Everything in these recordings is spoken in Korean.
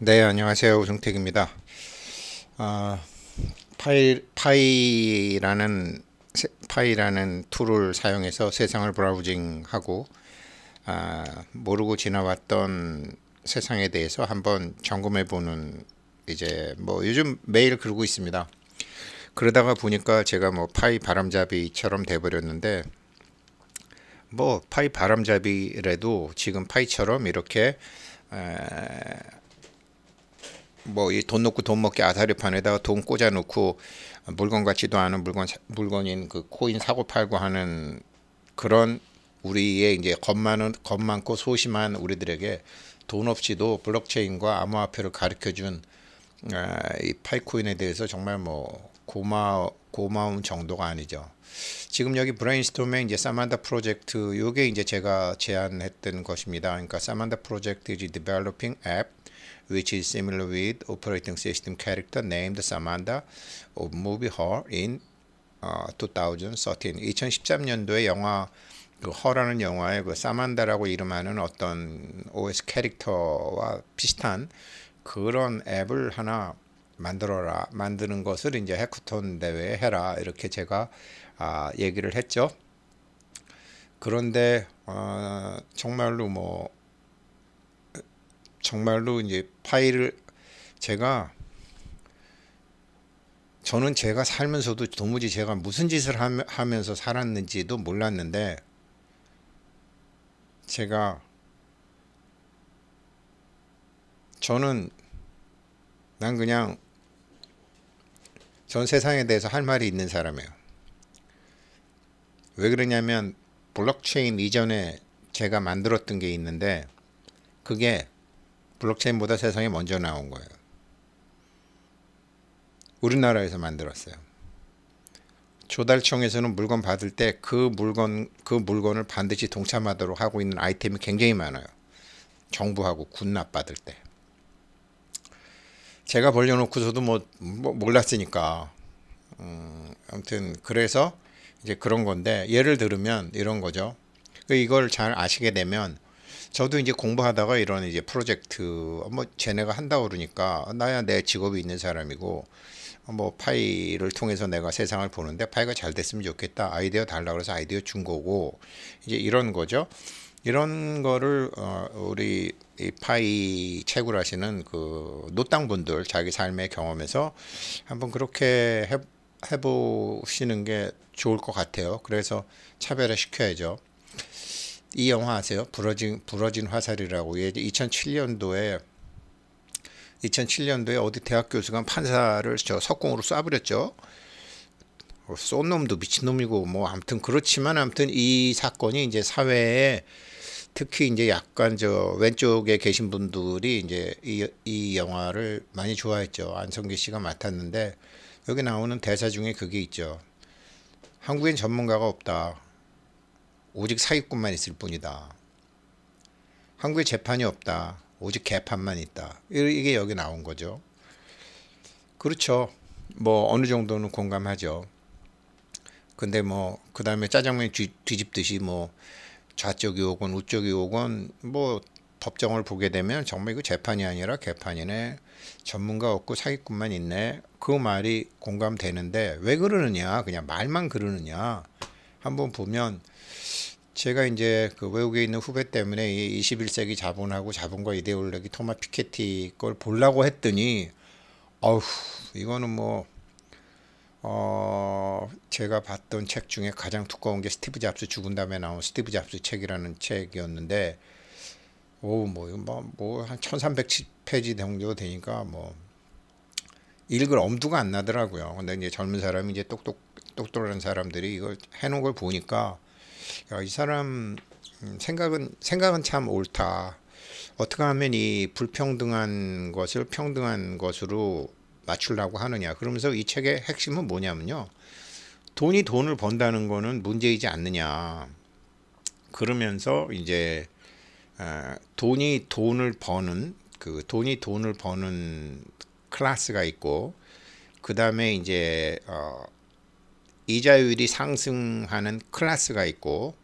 네, 안녕하세요. 우승택입니다. 어, 아, 파이, 파이라는 파이라는 툴을 사용해서 세상을 브라우징하고 아, 모르고 지나왔던 세상에 대해서 한번 점검해 보는 이제 뭐 요즘 매일 그러고 있습니다. 그러다가 보니까 제가 뭐 파이 바람잡이처럼 돼버렸는데 뭐 파이 바람잡이래도 지금 파이처럼 이렇게 에, 뭐이돈 놓고 돈 먹기 아사리판에다가 돈 꽂아 놓고 물건 같지도 않은 물건 물건인 그 코인 사고 팔고 하는 그런 우리의 이제 겁 많은 겁 많고 소심한 우리들에게 돈 없이도 블록체인과 암호화폐를 가르쳐 준이 아, 파이코인에 대해서 정말 뭐 고마 고마운 정도가 아니죠. 지금 여기 브레인스톰의 이제 사만다 프로젝트 요게 이제 제가 제안했던 것입니다. 그러니까 사만다 프로젝트 is developing app which is similar with operating system character named Samantha of movie Her in uh, 2013. 2013년도에 영화 그 허라는 영화에 그 사만다라고 이름하는 어떤 OS 캐릭터와 비슷한 그런 앱을 하나 만들어라 만드는 것을 이제 해커톤 대회에 해라 이렇게 제가 아, 얘기를 했죠. 그런데 어, 정말로 뭐 정말로 이제 파일을 제가 저는 제가 살면서도 도무지 제가 무슨 짓을 하면서 살았는지도 몰랐는데 제가 저는 난 그냥 전 세상에 대해서 할 말이 있는 사람이에요. 왜 그러냐면 블록체인 이전에 제가 만들었던 게 있는데 그게 블록체인보다 세상에 먼저 나온 거예요. 우리나라에서 만들었어요. 조달청에서는 물건 받을 때 그 물건 그 물건을 반드시 동참하도록 하고 있는 아이템이 굉장히 많아요. 정부하고 군납 받을 때. 제가 벌려놓고서도 뭐, 뭐 몰랐으니까 음, 아무튼 그래서 이제 그런 건데 예를 들으면 이런 거죠. 이걸 잘 아시게 되면 저도 이제 공부하다가 이런 이제 프로젝트 뭐 쟤네가 한다고 그러니까 나야 내 직업이 있는 사람이고 뭐 파이를 통해서 내가 세상을 보는데 파이가 잘 됐으면 좋겠다 아이디어 달라 그래서 아이디어 준 거고 이제 이런 거죠. 이런 거를 어, 우리 이 파이 채굴 하시는 그 노땅 분들 자기 삶의 경험에서 한번 그렇게 해, 해보시는 게 좋을 것 같아요. 그래서 차별화 시켜야죠. 이 영화 아세요? 부러진 부러진 화살이라고 예, 2007년도에 2007년도에 어디 대학 교수가 판사를 저 석공으로 쏴버렸죠. 어, 쏜 놈도 미친 놈이고 뭐 아무튼 그렇지만 아무튼 이 사건이 이제 사회에 특히 이제 약간 저 왼쪽에 계신 분들이 이제 이, 이 영화를 많이 좋아했죠. 안성기 씨가 맡았는데 여기 나오는 대사 중에 그게 있죠. 한국엔 전문가가 없다. 오직 사기꾼만 있을 뿐이다. 한국에 재판이 없다. 오직 개판만 있다. 이게 여기 나온 거죠. 그렇죠. 뭐 어느 정도는 공감하죠. 근데 뭐 그 다음에 짜장면 뒤, 뒤집듯이 뭐 좌쪽이 오건 우쪽이 오건 뭐 법정을 보게 되면 정말 이거 재판이 아니라 개판이네. 전문가 없고 사기꾼만 있네. 그 말이 공감되는데 왜 그러느냐. 그냥 말만 그러느냐. 한번 보면 제가 이제 그 외국에 있는 후배 때문에 이 21세기 자본하고 자본과 이데올로기 토마 피케티 걸 보려고 했더니 어휴 이거는 뭐 어, 제가 봤던 책 중에 가장 두꺼운 게 스티브 잡스 죽은 다음에 나온 스티브 잡스 책이라는 책이었는데 오, 뭐, 뭐, 뭐, 한 1300페이지 정도 되니까 뭐, 읽을 엄두가 안 나더라고요. 근데 이제 젊은 사람이 이제 똑똑 똑똑한 사람들이 이걸 해놓은 걸 보니까 야, 이 사람 음, 생각은 생각은 참 옳다. 어떻게 하면 이 불평등한 것을 평등한 것으로 맞추려고 하느냐. 그러면서 이 책의 핵심은 뭐냐면요. 돈이 돈을 번다는 거는 문제이지 않느냐. 그러면서 이제 어, 돈이 돈을 버는 그 돈이 돈을 버는 클래스가 있고 그 다음에 이제 어, 이자율이 상승하는 클래스가 있고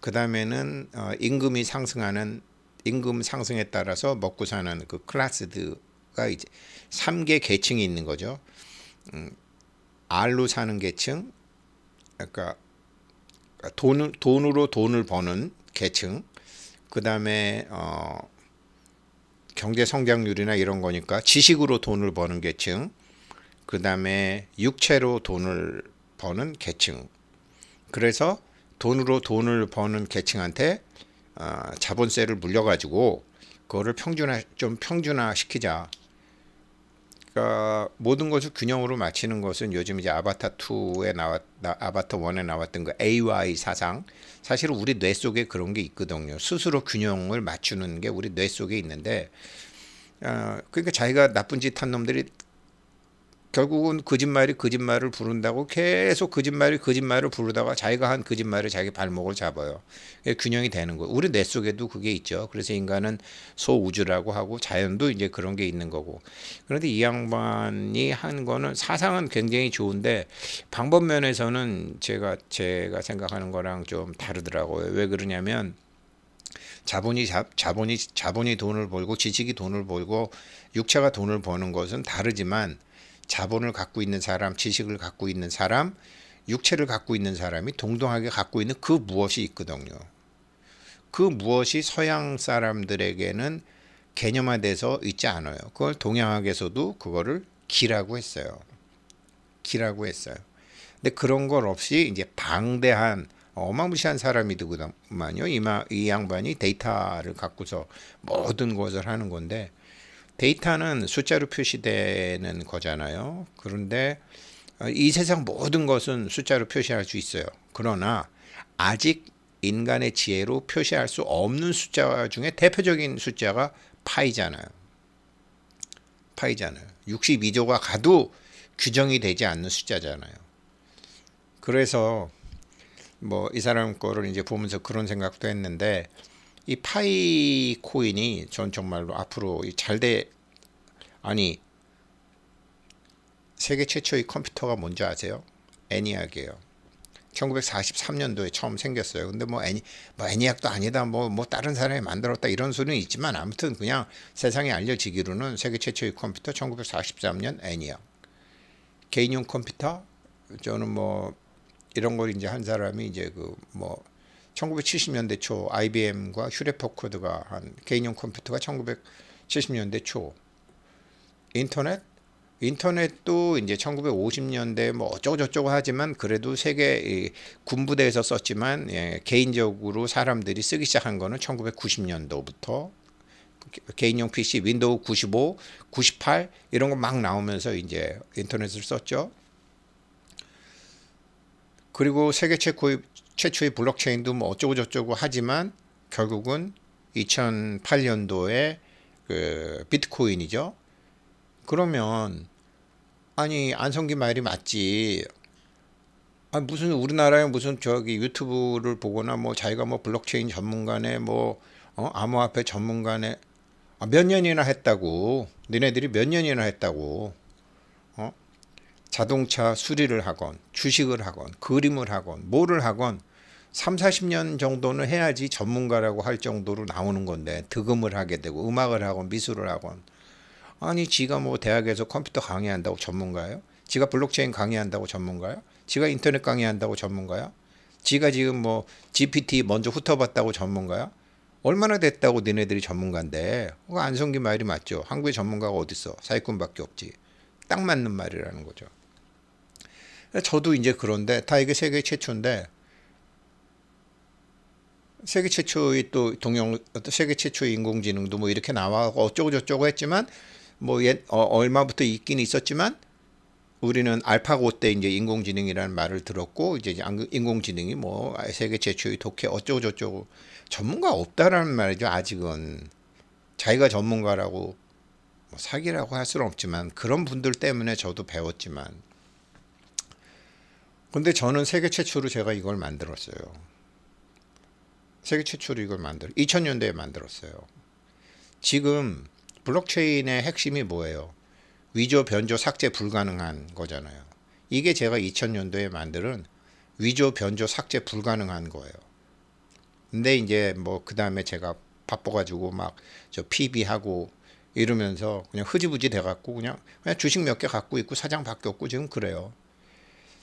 그 다음에는 어, 임금이 상승하는 임금 상승에 따라서 먹고 사는 그 클래스드가 이제 3개 계층이 있는 거죠. 음, 알로 사는 계층, 그러니까 돈, 돈으로 돈을 버는 계층, 그 다음에 어, 경제 성장률이나 이런 거니까 지식으로 돈을 버는 계층, 그 다음에 육체로 돈을 버는 계층. 그래서 돈으로 돈을 버는 계층한테 어, 자본세를 물려가지고 그거를 평준화 좀 평준화 시키자. 그러니까 모든 것을 균형으로 맞추는 것은 요즘 이제 아바타 2에 나왔 아바타 1에 나왔던 그 AY 사상. 사실 우리 뇌 속에 그런 게 있거든요. 스스로 균형을 맞추는 게 우리 뇌 속에 있는데 어, 그러니까 자기가 나쁜 짓 한 놈들이 결국은 거짓말이 거짓말을 부른다고 계속 거짓말이 거짓말을 부르다가 자기가 한 거짓말을 자기 발목을 잡아요. 균형이 되는 거예요. 우리 뇌 속에도 그게 있죠. 그래서 인간은 소우주라고 하고 자연도 이제 그런 게 있는 거고. 그런데 이 양반이 한 거는 사상은 굉장히 좋은데 방법 면에서는 제가 제가 생각하는 거랑 좀 다르더라고요. 왜 그러냐면 자본이 자, 자본이 자본이 돈을 벌고 지식이 돈을 벌고 육체가 돈을 버는 것은 다르지만 자본을 갖고 있는 사람, 지식을 갖고 있는 사람, 육체를 갖고 있는 사람이 동등하게 갖고 있는 그 무엇이 있거든요. 그 무엇이 서양 사람들에게는 개념화돼서 있지 않아요. 그걸 동양학에서도 그거를 기라고 했어요. 기라고 했어요. 근데 그런 걸 없이 이제 방대한 어마무시한 사람이 되고만요. 이, 이 양반이 데이터를 갖고서 모든 것을 하는 건데 데이터는 숫자로 표시되는 거잖아요. 그런데 어, 이 세상 모든 것은 숫자로 표시할 수 있어요. 그러나 아직 인간의 지혜로 표시할 수 없는 숫자 중에 대표적인 숫자가 파이잖아요. 파이잖아요. 62조가 가도 규정이 되지 않는 숫자잖아요. 그래서 뭐 이 사람 거를 이제 보면서 그런 생각도 했는데 이 파이 코인이 전 정말로 앞으로 잘돼 아니 세계 최초의 컴퓨터가 뭔지 아세요? 애니악이에요. 1943년도에 처음 생겼어요. 근데 뭐, 애니, 뭐 애니악도 아니다, 뭐, 뭐 다른 사람이 만들었다 이런 소리는 있지만 아무튼 그냥 세상에 알려지기로는 세계 최초의 컴퓨터 1943년 애니악. 개인용 컴퓨터 저는 뭐 이런 걸 이제 한 사람이 이제 그뭐 1970년대 초 IBM과 휴레퍼코드가 한 개인용 컴퓨터가 1970년대 초 인터넷 인터넷도 이제 1950년대 뭐 어쩌고저쩌고 하지만 그래도 세계 군부대에서 썼지만 예, 개인적으로 사람들이 쓰기 시작한 거는 1990년도부터 개인용 PC 윈도우 95, 98 이런 거 막 나오면서 이제 인터넷을 썼죠. 그리고 세계 최고의 최초의 블록체인도 뭐 어쩌고 저쩌고 하지만 결국은 2008년도에 그 비트코인이죠. 그러면 아니 안성기 말이 맞지. 아 무슨 우리나라에 무슨 저기 유튜브를 보거나 뭐 자기가 뭐 블록체인 전문가네 뭐 어? 암호화폐 전문가네 아, 몇 년이나 했다고. 니네들이 몇 년이나 했다고. 자동차 수리를 하건 주식을 하건 그림을 하건 뭐를 하건 3, 40년 정도는 해야지 전문가라고 할 정도로 나오는 건데 득음을 하게 되고 음악을 하건 미술을 하건 아니 지가 뭐 대학에서 컴퓨터 강의한다고 전문가예요? 지가 블록체인 강의한다고 전문가요 지가 인터넷 강의한다고 전문가요 지가 지금 뭐 GPT 먼저 훑어봤다고 전문가야? 얼마나 됐다고 니네들이 전문가인데 안성기 말이 맞죠. 한국의 전문가가 어딨어. 사기꾼밖에 없지. 딱 맞는 말이라는 거죠. 저도 이제 그런데 다 이게 세계 최초인데 세계 최초의 또 동영 세계 최초의 인공지능도 뭐 이렇게 나와고 어쩌고 저쩌고 했지만 뭐 옛, 어, 얼마부터 있긴 있었지만 우리는 알파고 때 이제 인공지능이라는 말을 들었고 이제 인공지능이 뭐 세계 최초의 독해 어쩌고 저쩌고 전문가 없다라는 말이죠 아직은 자기가 전문가라고 뭐 사기라고 할 수는 없지만 그런 분들 때문에 저도 배웠지만 근데 저는 세계 최초로 제가 이걸 만들었어요. 세계 최초로 이걸 만들 2000년대에 만들었어요. 지금 블록체인의 핵심이 뭐예요? 위조, 변조, 삭제 불가능한 거잖아요. 이게 제가 2000년도에 만드는 위조, 변조, 삭제 불가능한 거예요. 근데 이제 뭐그 다음에 제가 바빠가지고 막 저 PB하고 이러면서 그냥 흐지부지 돼갖고 그냥, 그냥 주식 몇 개 갖고 있고 사장 바뀌었고 지금 그래요.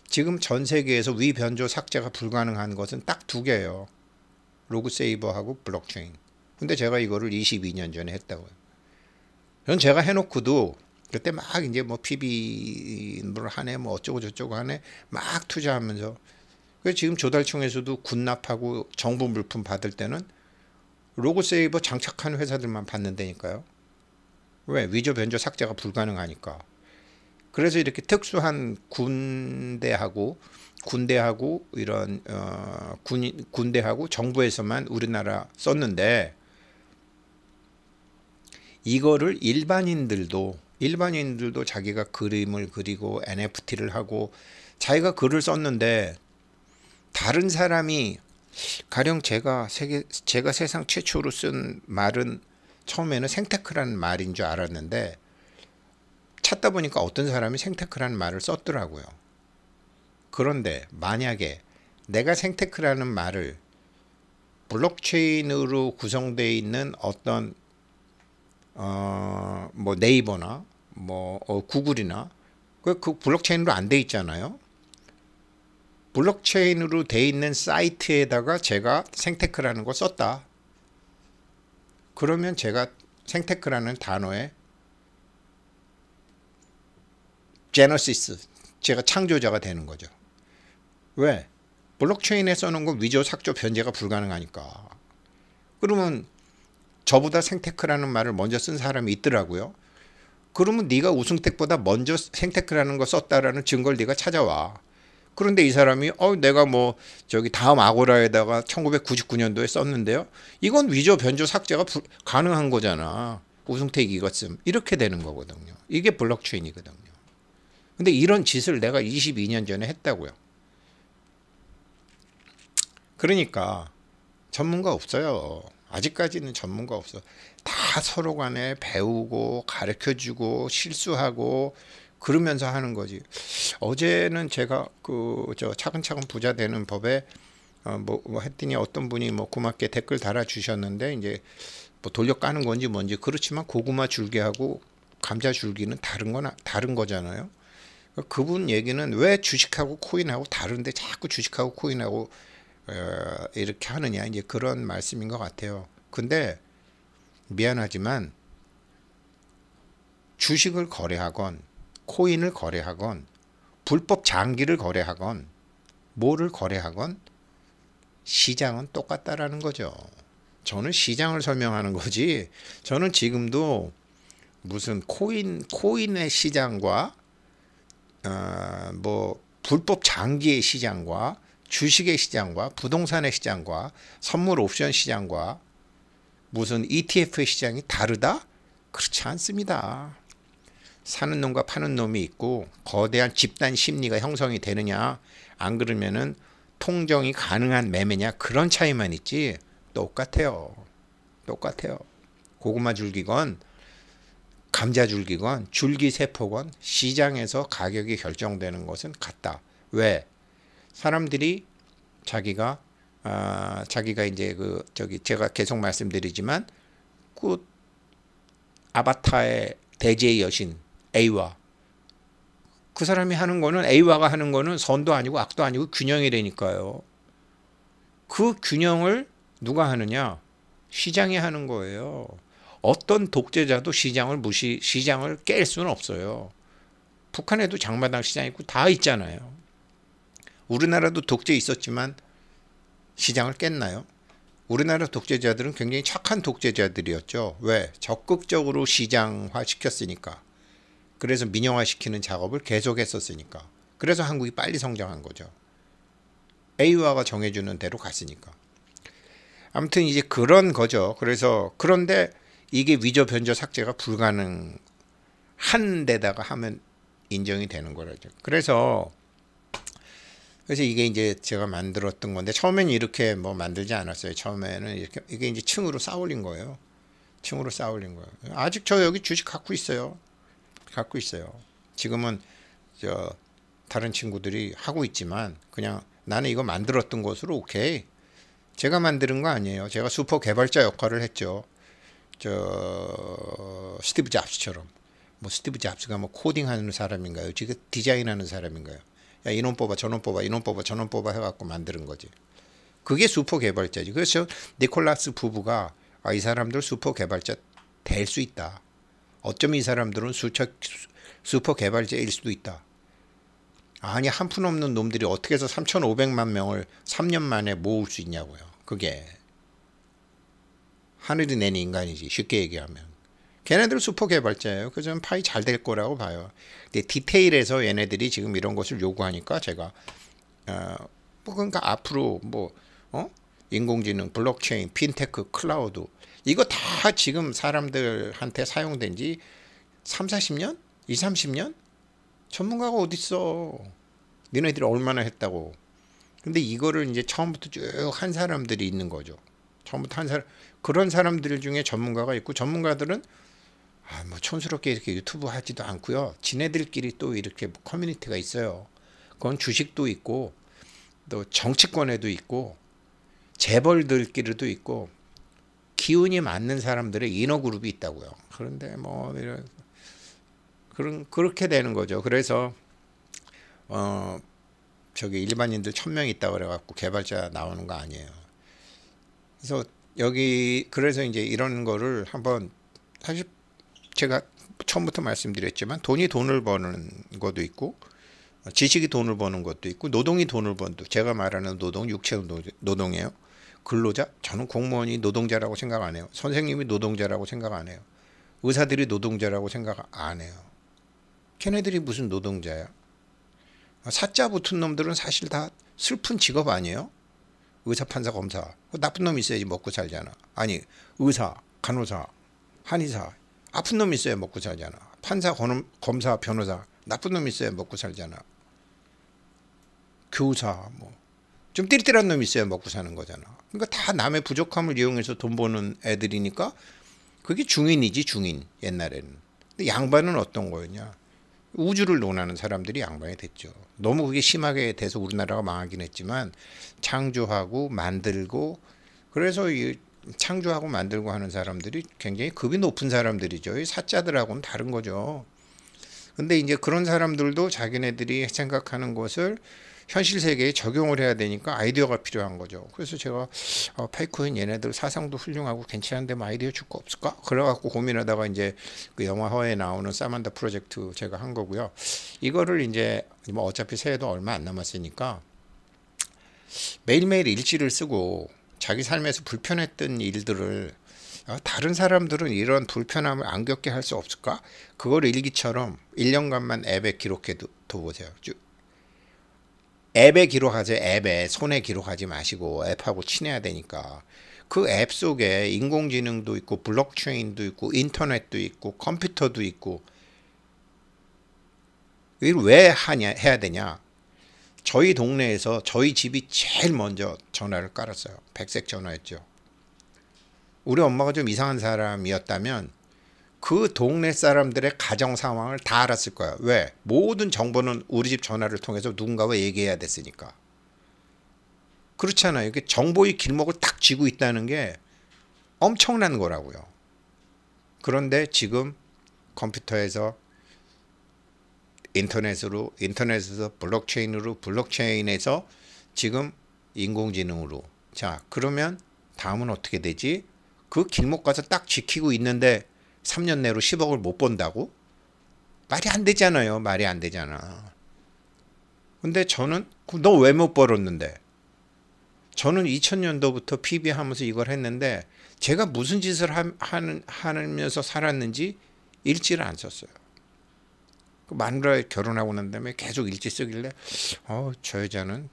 지금 전 세계에서 위변조 삭제가 불가능한 것은 딱 두 개예요. 로그세이버하고 블록체인. 근데 제가 이거를 22년 전에 했다고요. 전 제가 해놓고도 그때 막 이제 뭐 PB 를 하네 뭐 어쩌고 저쩌고 하네 막 투자하면서 그래서 지금 조달청에서도 군납하고 정부 물품 받을 때는 로그세이버 장착한 회사들만 받는다니까요. 왜? 위조 변조 삭제가 불가능하니까. 그래서 이렇게 특수한 군대하고 군대하고 이런 어, 군 군대하고 정부에서만 우리나라 썼는데 이거를 일반인들도 일반인들도 자기가 그림을 그리고 NFT를 하고 자기가 글을 썼는데 다른 사람이 가령 제가 세계 제가 세상 최초로 쓴 말은 처음에는 생테크라는 말인 줄 알았는데 찾다 보니까 어떤 사람이 생테크라는 말을 썼더라고요. 그런데 만약에 내가 생테크라는 말을 블록체인으로 구성되어 있는 어떤 어, 뭐 네이버나 뭐 어, 구글이나 그, 그 블록체인으로 안 돼 있잖아요. 블록체인으로 돼 있는 사이트에다가 제가 생테크라는 거 썼다. 그러면 제가 생테크라는 단어에 제너시스 제가 창조자가 되는 거죠. 왜? 블록체인에 써놓은 건 위조, 삭제, 변제가 불가능하니까. 그러면 저보다 생테크라는 말을 먼저 쓴 사람이 있더라고요. 그러면 네가 우승택보다 먼저 생테크라는 거 썼다라는 증거를 네가 찾아와. 그런데 이 사람이 어 내가 뭐 저기 다음 아고라에다가 1999년도에 썼는데요. 이건 위조, 변조, 삭제가 불, 가능한 거잖아. 우승택 이것 쯤 이렇게 되는 거거든요. 이게 블록체인이거든요. 근데 이런 짓을 내가 22년 전에 했다고요. 그러니까 전문가 없어요. 아직까지는 전문가 없어. 다 서로 간에 배우고 가르쳐 주고 실수하고 그러면서 하는 거지. 어제는 제가 그 저 차근차근 부자 되는 법에 어뭐 뭐 했더니 어떤 분이 뭐 고맙게 댓글 달아 주셨는데 이제 뭐 돌려 까는 건지 뭔지 그렇지만 고구마 줄기하고 감자 줄기는 다른 거나 다른 거잖아요. 그분 얘기는 왜 주식하고 코인하고 다른데 자꾸 주식하고 코인하고 어, 이렇게 하느냐 이제 그런 말씀인 것 같아요. 근데 미안하지만 주식을 거래하건 코인을 거래하건 불법 장기를 거래하건 뭐를 거래하건 시장은 똑같다라는 거죠. 저는 시장을 설명하는 거지 저는 지금도 무슨 코인 코인의 시장과 어, 뭐 불법 장기의 시장과 주식의 시장과 부동산의 시장과 선물 옵션 시장과 무슨 ETF의 시장이 다르다? 그렇지 않습니다. 사는 놈과 파는 놈이 있고 거대한 집단 심리가 형성이 되느냐 안 그러면은 통정이 가능한 매매냐 그런 차이만 있지 똑같아요. 똑같아요. 고구마 줄기건 감자줄기건 줄기세포건 시장에서 가격이 결정되는 것은 같다. 왜? 사람들이 자기가 아, 자기가 이제 그 저기 제가 계속 말씀드리지만 꽃 아바타의 대제 여신 A와 그 사람이 하는 거는 A와가 하는 거는 선도 아니고 악도 아니고 균형이되니까요. 그 균형을 누가 하느냐? 시장이 하는 거예요. 어떤 독재자도 시장을 무시 시장을 깰 수는 없어요. 북한에도 장마당 시장 있고 다 있잖아요. 우리나라도 독재 있었지만 시장을 깼나요? 우리나라 독재자들은 굉장히 착한 독재자들이었죠. 왜? 적극적으로 시장화 시켰으니까. 그래서 민영화 시키는 작업을 계속 했었으니까. 그래서 한국이 빨리 성장한 거죠. A와가 정해주는 대로 갔으니까. 아무튼 이제 그런 거죠. 그래서 그런데 이게 위조 변조 삭제가 불가능한 데다가 하면 인정이 되는 거라죠. 그래서 그래서 이게 이제 제가 만들었던 건데 처음에는 이렇게 뭐 만들지 않았어요. 처음에는 이렇게 이게 이제 층으로 쌓올린 아 거예요. 층으로 쌓올린 아 거예요. 아직 저 여기 주식 갖고 있어요. 갖고 있어요. 지금은 저 다른 친구들이 하고 있지만 그냥 나는 이거 만들었던 것으로 오케이. 제가 만드는 거 아니에요. 제가 슈퍼 개발자 역할을 했죠. 저 스티브 잡스처럼 뭐 스티브 잡스가 뭐 코딩하는 사람인가요? 지금 그 디자인하는 사람인가요? 야 이놈 뽑아 저놈 뽑아 이놈 뽑아 저놈 뽑아 해갖고 만드는 거지. 그게 수퍼 개발자지. 그래서 니콜라스 부부가 아, 이 사람들 수퍼 개발자 될 수 있다. 어쩌면이 사람들은 수처 수퍼 개발자일 수도 있다. 아니 한 푼 없는 놈들이 어떻게 해서 3,500만 명을 3년 만에 모을 수 있냐고요. 그게 하늘이 내는 인간이지 쉽게 얘기하면. 걔네들 수포 개발자예요. 그래서 파이 잘 될 거라고 봐요. 근데 디테일에서 얘네들이 지금 이런 것을 요구하니까 제가 어뭐 그러니까 앞으로 뭐 어? 인공지능, 블록체인, 핀테크, 클라우드 이거 다 지금 사람들한테 사용된 지 3, 40년? 2, 30년? 전문가가 어디 있어? 너네들이 얼마나 했다고. 근데 이거를 이제 처음부터 쭉 한 사람들이 있는 거죠. 처음부터 한 사람 그런 사람들 중에 전문가가 있고 전문가들은 아, 뭐 촌스럽게 이렇게 유튜브 하지도 않고요. 지네들끼리 또 이렇게 뭐 커뮤니티가 있어요. 그건 주식도 있고 또 정치권에도 있고 재벌들끼리도 있고 기운이 맞는 사람들의 인어 그룹이 있다고요. 그런데 뭐 이런 그런 그렇게 되는 거죠. 그래서 어 저기 일반인들 천명 있다 그래 갖고 개발자 나오는 거 아니에요. 그래서 여기 그래서 이제 이런 거를 한번 사실 제가 처음부터 말씀드렸지만 돈이 돈을 버는 것도 있고 지식이 돈을 버는 것도 있고 노동이 돈을 번도 제가 말하는 노동 육체 노동이에요. 근로자 저는 공무원이 노동자라고 생각 안 해요. 선생님이 노동자라고 생각 안 해요. 의사들이 노동자라고 생각 안 해요. 걔네들이 무슨 노동자야? 사자 붙은 놈들은 사실 다 슬픈 직업 아니에요? 의사, 판사, 검사. 뭐 나쁜 놈 있어야지 먹고 살잖아. 아니, 의사, 간호사, 한의사. 아픈 놈 있어야 먹고 살잖아. 판사, 검사, 변호사. 나쁜 놈 있어야 먹고 살잖아. 교사, 뭐. 좀띠릿띠릿한놈 있어야 먹고 사는 거잖아. 그러니까 다 남의 부족함을 이용해서 돈 버는 애들이니까 그게 중인이지, 중인. 옛날에는. 근데 양반은 어떤 거였냐. 우주를 논하는 사람들이 양반이 됐죠. 너무 그게 심하게 돼서 우리나라가 망하긴 했지만 창조하고 만들고 그래서 이 창조하고 만들고 하는 사람들이 굉장히 급이 높은 사람들이죠. 이 사자들하고는 다른 거죠. 근데 이제 그런 사람들도 자기네들이 생각하는 것을 현실 세계에 적용을 해야 되니까 아이디어가 필요한 거죠. 그래서 제가 어, 페이코인 얘네들 사상도 훌륭하고 괜찮은데 뭐 아이디어 줄 거 없을까? 그래갖고 고민하다가 이제 그 영화 화에 나오는 사만다 프로젝트 제가 한 거고요. 이거를 이제 뭐 어차피 새해도 얼마 안 남았으니까 매일매일 일지를 쓰고 자기 삶에서 불편했던 일들을 어, 다른 사람들은 이런 불편함을 안 겪게 할 수 없을까? 그걸 일기처럼 1년간만 앱에 기록해 두, 보세요. 쭉. 앱에 기록하세요. 앱에 손에 기록하지 마시고 앱하고 친해야 되니까. 그 앱 속에 인공지능도 있고 블록체인도 있고 인터넷도 있고 컴퓨터도 있고 이걸 왜 하냐 해야 되냐? 저희 동네에서 저희 집이 제일 먼저 전화를 깔았어요. 백색 전화였죠. 우리 엄마가 좀 이상한 사람이었다면 그 동네 사람들의 가정 상황을 다 알았을 거야. 왜? 모든 정보는 우리 집 전화를 통해서 누군가와 얘기해야 됐으니까. 그렇잖아요. 이게 정보의 길목을 딱 쥐고 있다는 게 엄청난 거라고요. 그런데 지금 컴퓨터에서 인터넷으로 인터넷에서 블록체인으로 블록체인에서 지금 인공지능으로 자 그러면 다음은 어떻게 되지? 그 길목 가서 딱 지키고 있는데 3년 내로 10억을 못 번다고? 말이 안 되잖아요. 말이 안 되잖아. 근데 저는 그 너왜 못 벌었는데? 저는 2000년도부터 PB 하면서 이걸 했는데 제가 무슨 짓을 하, 는 하면서 살았는지 일지를 안 썼어요. 그 마누라 결혼하고 난 다음에 계속 일지 쓰길래 어, 저 여자는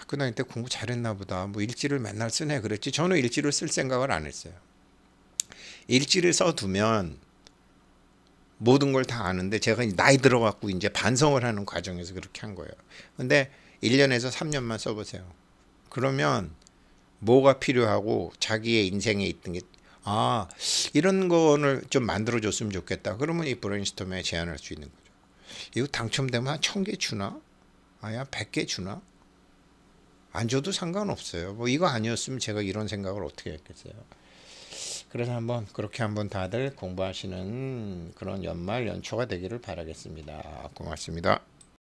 학교 다닐 때 공부 잘했나 보다. 뭐 일지를 맨날 쓰네 그랬지. 저는 일지를 쓸 생각을 안 했어요. 일지를 써두면 모든 걸 다 아는데 제가 나이 들어갖고 이제 반성을 하는 과정에서 그렇게 한 거예요. 근데 1년에서 3년만 써보세요. 그러면 뭐가 필요하고 자기의 인생에 있던 게 아, 이런 거를 좀 만들어 줬으면 좋겠다. 그러면 이 브레인스톰에 제안할 수 있는 거죠. 이거 당첨되면 한 1000개 주나? 아야 100개 주나? 안 줘도 상관없어요. 뭐 이거 아니었으면 제가 이런 생각을 어떻게 했겠어요. 그래서 한번 그렇게 한번 다들 공부하시는 그런 연말 연초가 되기를 바라겠습니다. 고맙습니다.